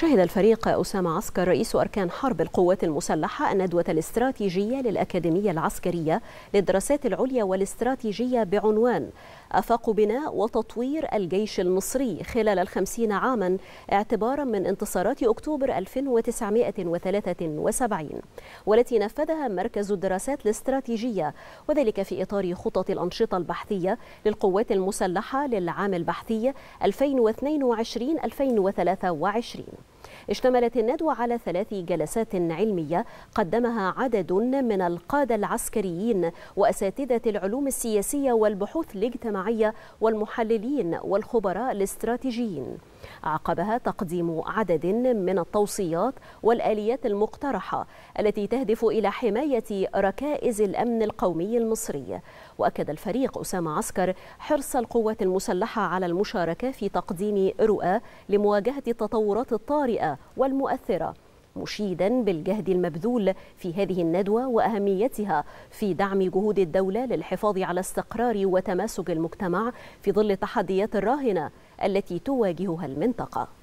شهد الفريق أسامة عسكر رئيس أركان حرب القوات المسلحة الندوة الاستراتيجية للأكاديمية العسكرية للدراسات العليا والاستراتيجية بعنوان أفاق بناء وتطوير الجيش المصري خلال الخمسين عاما اعتبارا من انتصارات أكتوبر 1973 والتي نفذها مركز الدراسات الاستراتيجية وذلك في إطار خطط الأنشطة البحثية للقوات المسلحة للعام البحثي 2022 2023 اشتملت الندوة على ثلاث جلسات علمية قدمها عدد من القادة العسكريين وأساتذة العلوم السياسية والبحوث الاجتماعية والمحللين والخبراء الاستراتيجيين عقبها تقديم عدد من التوصيات والآليات المقترحة التي تهدف إلى حماية ركائز الأمن القومي المصري وأكد الفريق أسامة عسكر حرص القوات المسلحة على المشاركة في تقديم رؤى لمواجهة التطورات الطارئة والمؤثرة مشيدا بالجهد المبذول في هذه الندوة وأهميتها في دعم جهود الدولة للحفاظ على استقرار وتماسك المجتمع في ظل التحديات الراهنة التي تواجهها المنطقة